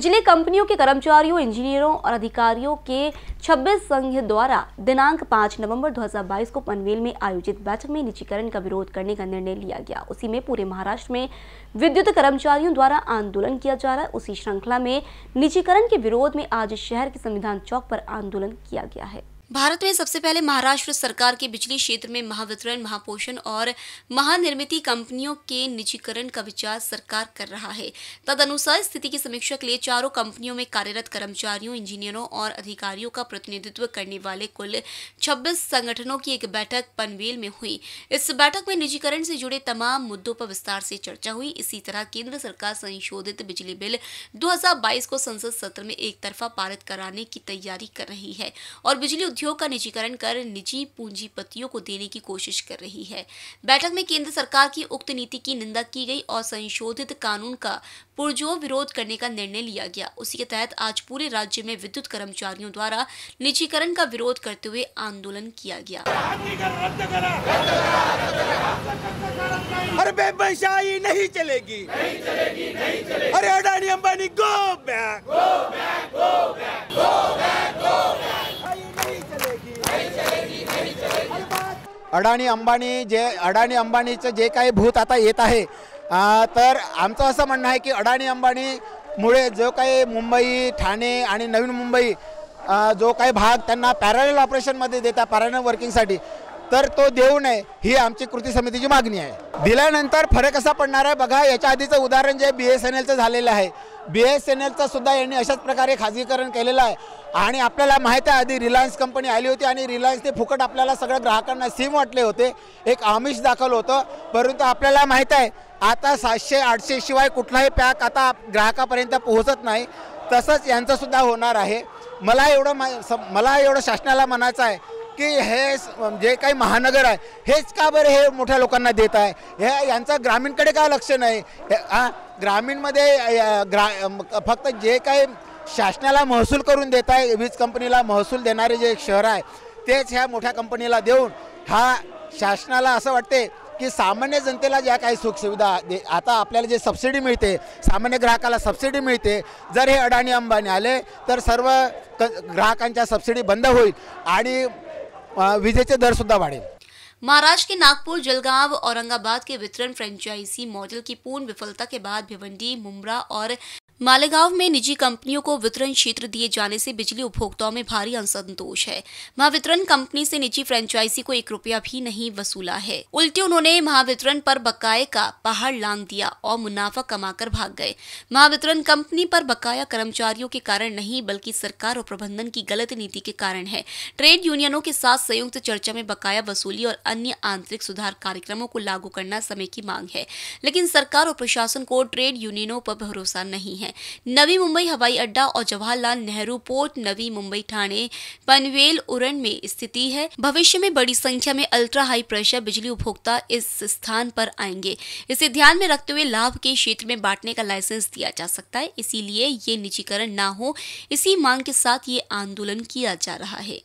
बिजली कंपनियों के कर्मचारियों इंजीनियरों और अधिकारियों के 26 संघ द्वारा दिनांक 5 नवंबर 2022 को पनवेल में आयोजित बैठक में निजीकरण का विरोध करने का निर्णय लिया गया उसी में पूरे महाराष्ट्र में विद्युत कर्मचारियों द्वारा आंदोलन किया जा रहा है उसी श्रृंखला में निजीकरण के विरोध में आज शहर के संविधान चौक पर आंदोलन किया गया है भारत में सबसे पहले महाराष्ट्र सरकार के बिजली क्षेत्र में महावितरण महापोषण और महानिर्मित कंपनियों के निजीकरण का विचार सरकार कर रहा है तदनुसार स्थिति की समीक्षा के लिए चारों कंपनियों में कार्यरत कर्मचारियों इंजीनियरों और अधिकारियों का प्रतिनिधित्व करने वाले कुल 26 संगठनों की एक बैठक पनवेल में हुई इस बैठक में निजीकरण से जुड़े तमाम मुद्दों पर विस्तार से चर्चा हुई इसी तरह केंद्र सरकार संशोधित बिजली बिल दो को संसद सत्र में एक तरफा पारित कराने की तैयारी कर रही है और बिजली उद्योग का निजीकरण कर निजी पूंजीपतियों को देने की कोशिश कर रही है बैठक में केंद्र सरकार की उक्त नीति की निंदा की गई और संशोधित कानून का पुरजोर विरोध करने का निर्णय लिया गया उसी के तहत आज पूरे राज्य में विद्युत कर्मचारियों द्वारा निजीकरण का विरोध करते हुए आंदोलन किया गया अरे बेबशाही नहीं चलेगी नहीं चलेगी अरे Adani Ambani go back go back go back go back Adani Ambani जे अडाणी अंबानीचं जे काही भूत आता येत आहे तर आमचं असं म्हणणं आहे की अडाणी अंबानीमुळे जो काही मुंबई ठाणे आणि नवीन मुंबई जो काही भाग त्यांना पॅरल ऑपरेशनमध्ये देता पॅरानल वर्किंगसाठी तर तो देऊ नये ही आमची कृती समितीची मागणी आहे दिल्यानंतर फरक असा पडणार आहे बघा याच्या आधीचं उदाहरण जे बी एस एन एलचं झालेलं आहे बी एस एन एलचा सुद्धा यांनी अशाच प्रकारे खाजगीकरण केलेलं आहे आणि आपल्याला माहीत आहे आधी रिलायन्स कंपनी आली होती आणि रिलायन्सने फुकट आपल्याला सगळ्या ग्राहकांना सिम वाटले होते एक आमिष दाखल होतं परंतु आपल्याला माहीत आहे आता सातशे आठशे शिवाय कुठलाही पॅक आता ग्राहकापर्यंत पोहोचत नाही तसंच यांचंसुद्धा होणार आहे मला एवढं मा मला एवढं शासनाला म्हणायचं आहे की हे जे काही महानगर आहे हेच का बरं हे मोठ्या लोकांना देत आहे हे यांचं ग्रामीणकडे का लक्ष नाही ग्रामीणमध्ये ग्रा फक्त जे काही शासनाला महसूल करून देत आहे वीज कंपनीला महसूल देणारे जे शहर आहे तेच ह्या मोठ्या कंपनीला देऊन हा शासनाला असं वाटते की सामान्य जनतेला ज्या काही सुखसुविधा दे आता आपल्याला जे सबसिडी मिळते सामान्य ग्राहकाला सबसिडी मिळते जर हे अडाणी अंबानी आले तर सर्व क ग्राहकांच्या सबसिडी बंद होईल आणि विजेचे दरसुद्धा वाढेल महाराष्ट्र के नागपुर जलगांव औरंगाबाद के वितरण फ्रेंचाइजी मॉडल की पूर्ण विफलता के बाद भिवंडी मुमरा और मालेगांव में निजी कंपनियों को वितरण क्षेत्र दिए जाने से बिजली उपभोक्ताओं में भारी असंतोष है महावितरण कंपनी से निजी फ्रेंचाइजी को एक रुपया भी नहीं वसूला है उल्टी उन्होंने महावितरण पर बकाये का पहाड़ लांग दिया और मुनाफा कमाकर भाग गए महावितरण कंपनी पर बकाया कर्मचारियों के कारण नहीं बल्कि सरकार और प्रबंधन की गलत नीति के कारण है ट्रेड यूनियनों के साथ संयुक्त चर्चा में बकाया वसूली और अन्य आंतरिक सुधार कार्यक्रमों को लागू करना समय की मांग है लेकिन सरकार और प्रशासन को ट्रेड यूनियनों पर भरोसा नहीं है हैं नवी मुंबई हवाई अड्डा और जवाहरलाल नेहरू पोर्ट नवी मुंबई ठाणे पनवेल उरण में स्थिति है भविष्य में बड़ी संख्या में अल्ट्रा हाई प्रेशर बिजली उपभोक्ता इस स्थान पर आएंगे इसे ध्यान में रखते हुए लाभ के क्षेत्र में बांटने का लाइसेंस दिया जा सकता है इसीलिए ये निजीकरण ना हो इसी मांग के साथ ये आंदोलन किया जा रहा है